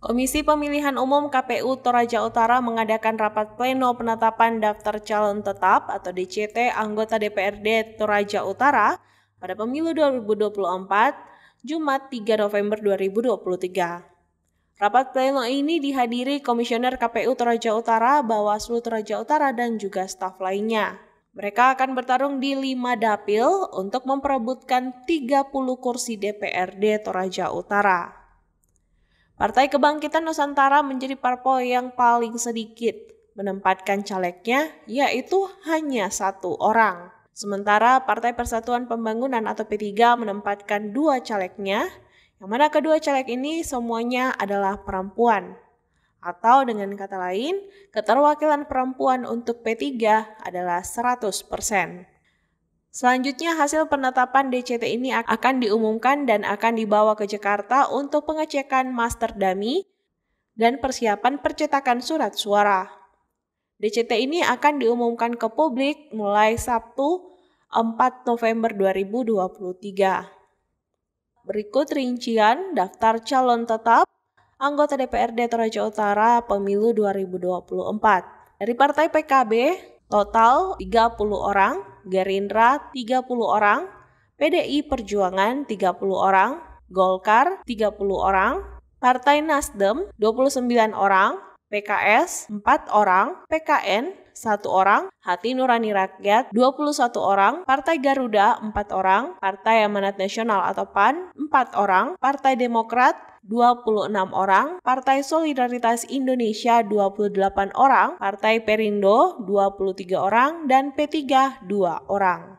Komisi Pemilihan Umum KPU Toraja Utara mengadakan rapat pleno penetapan daftar calon tetap atau DCT anggota DPRD Toraja Utara pada pemilu 2024, Jumat 3 November 2023. Rapat pleno ini dihadiri Komisioner KPU Toraja Utara, Bawaslu Toraja Utara, dan juga staf lainnya. Mereka akan bertarung di lima dapil untuk memperebutkan 30 kursi DPRD Toraja Utara. Partai Kebangkitan Nusantara menjadi parpol yang paling sedikit, menempatkan calegnya yaitu hanya satu orang. Sementara Partai Persatuan Pembangunan atau P3 menempatkan dua calegnya, yang mana kedua caleg ini semuanya adalah perempuan. Atau dengan kata lain, keterwakilan perempuan untuk P3 adalah 100%. Selanjutnya, hasil penetapan DCT ini akan diumumkan dan akan dibawa ke Jakarta untuk pengecekan master dummy dan persiapan percetakan surat suara. DCT ini akan diumumkan ke publik mulai Sabtu 4 November 2023. Berikut rincian daftar calon tetap anggota DPRD Toraja Utara pemilu 2024. Dari Partai PKB, total 30 orang Gerindra 30 orang, PDI Perjuangan 30 orang, Golkar 30 orang, Partai Nasdem 29 orang, PKS 4 orang, PKN 1 orang, Hati Nurani Rakyat 21 orang, Partai Garuda 4 orang, Partai Amanat Nasional atau PAN 4 orang, Partai Demokrat 26 orang, Partai Solidaritas Indonesia 28 orang, Partai Perindo 23 orang, dan P3 2 orang.